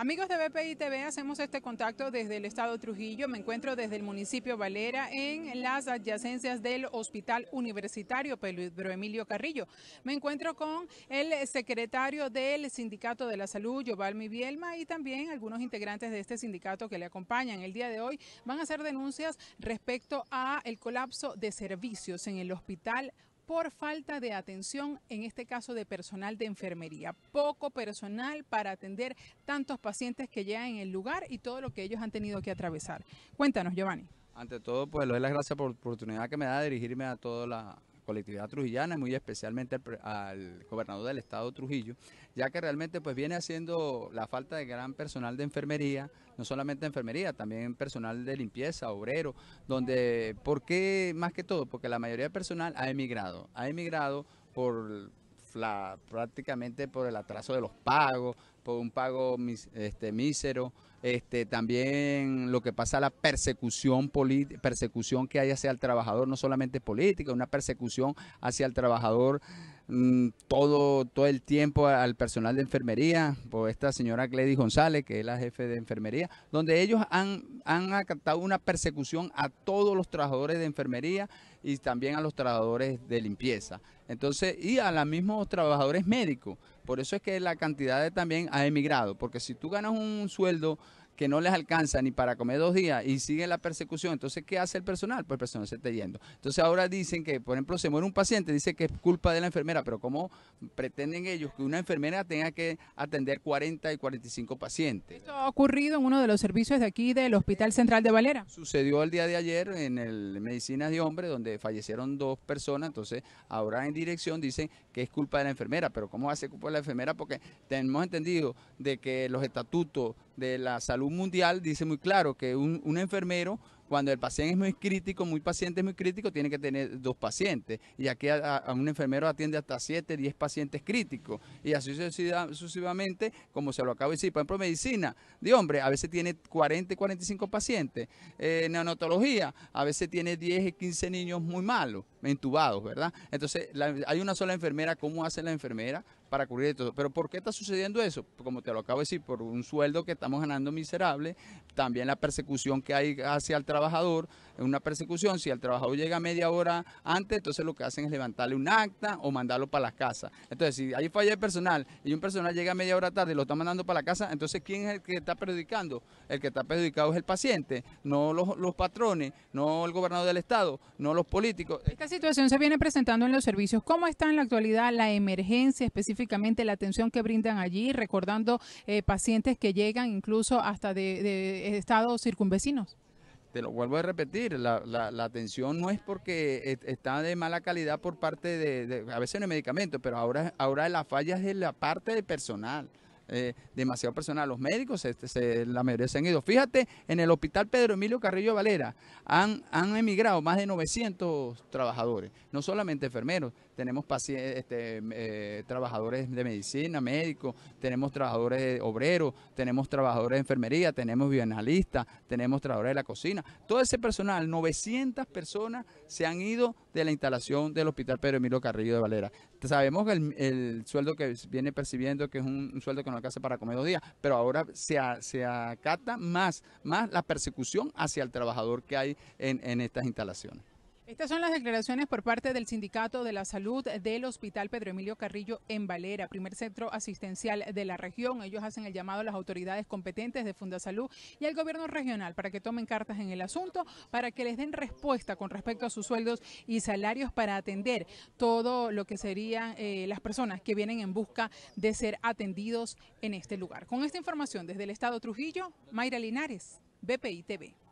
Amigos de BPI TV, hacemos este contacto desde el estado Trujillo. Me encuentro desde el municipio Valera en las adyacencias del Hospital Universitario Pedro Emilio Carrillo. Me encuentro con el secretario del Sindicato de la Salud, Giovanni Bielma, y también algunos integrantes de este sindicato que le acompañan. El día de hoy van a hacer denuncias respecto a el colapso de servicios en el Hospital por falta de atención, en este caso de personal de enfermería. Poco personal para atender tantos pacientes que llegan en el lugar y todo lo que ellos han tenido que atravesar. Cuéntanos, Giovanni. Ante todo, pues le doy las gracias por la oportunidad que me da de dirigirme a toda la, colectividad trujillana, muy especialmente al, gobernador del estado Trujillo, ya que realmente pues viene haciendo la falta de gran personal de enfermería, no solamente enfermería, también personal de limpieza, obrero, donde, ¿por qué más que todo? Porque la mayoría del personal ha emigrado, ha emigrado por la, prácticamente por el atraso de los pagos, por un pago este, mísero, este, también lo que pasa la persecución persecución que hay hacia el trabajador, no solamente política, una persecución hacia el trabajador mm, todo, todo el tiempo al personal de enfermería, por esta señora Gladys González, que es la jefe de enfermería, donde ellos han, han acatado una persecución a todos los trabajadores de enfermería y también a los trabajadores de limpieza. Entonces, y a los mismos trabajadores médicos. Por eso es que la cantidad de, también ha emigrado, porque si tú ganas un sueldo que no les alcanza ni para comer dos días y sigue la persecución, entonces, ¿qué hace el personal? Pues el personal se está yendo. Entonces ahora dicen que, por ejemplo, se muere un paciente, dice que es culpa de la enfermera, pero ¿cómo pretenden ellos que una enfermera tenga que atender 40 y 45 pacientes? Esto ha ocurrido en uno de los servicios de aquí del Hospital Central de Valera. Sucedió el día de ayer en el Medicina de Hombre, donde fallecieron dos personas, entonces ahora en dirección dicen que es culpa de la enfermera, pero ¿cómo hace culpa de la enfermera? Porque tenemos entendido de que los estatutos de la Salud Mundial dice muy claro que un, enfermero cuando el paciente es muy crítico, muy paciente es muy crítico, tiene que tener dos pacientes. Y aquí a, un enfermero atiende hasta 7, 10 pacientes críticos. Y así sucesivamente, como se lo acabo de decir, por ejemplo, medicina, de hombre, a veces tiene 40, 45 pacientes. Eh, neonatología, a veces tiene 10, 15 niños muy malos, entubados, ¿verdad? Entonces, hay una sola enfermera, ¿cómo hace la enfermera para cubrir todo. Pero ¿por qué está sucediendo eso? Como te lo acabo de decir, por un sueldo que estamos ganando miserable, también la persecución que hay hacia el trabajador, es una persecución, si el trabajador llega media hora antes, entonces lo que hacen es levantarle un acta o mandarlo para la casa Entonces, si hay falla de personal y un personal llega media hora tarde y lo está mandando para la casa, entonces ¿quién es el que está perjudicando? El que está perjudicado es el paciente, no los, los patrones, no el gobernador del estado, no los políticos. Esta situación se viene presentando en los servicios. ¿Cómo está en la actualidad la emergencia específica? la atención que brindan allí, recordando eh, pacientes que llegan incluso hasta de, estados circunvecinos? te lo vuelvo a repetir, la, atención no es porque e, está de mala calidad por parte de, a veces no hay medicamentos, pero ahora, ahora la falla es de la parte de personal. Eh, demasiado personal. Los médicos, la mayoría se han ido. Fíjate, en el hospital Pedro Emilio Carrillo Valera han, han emigrado más de 900 trabajadores, no solamente enfermeros, tenemos este, eh, trabajadores de medicina, médicos, tenemos trabajadores de obreros, tenemos trabajadores de enfermería, tenemos bienalistas, tenemos trabajadores de la cocina. Todo ese personal, 900 personas se han ido de la instalación del Hospital Pedro Emilio Carrillo de Valera. Sabemos el, el sueldo que viene percibiendo, que es un, sueldo que no alcanza para comer dos días, pero ahora se, se acata más, más la persecución hacia el trabajador que hay en estas instalaciones. Estas son las declaraciones por parte del Sindicato de la Salud del Hospital Pedro Emilio Carrillo en Valera, primer centro asistencial de la región. Ellos hacen el llamado a las autoridades competentes de Fundasalud y al gobierno regional para que tomen cartas en el asunto, para que les den respuesta con respecto a sus sueldos y salarios para atender todo lo que serían eh, las personas que vienen en busca de ser atendidos en este lugar. Con esta información desde el Estado Trujillo, Mayra Linares, BPI TV.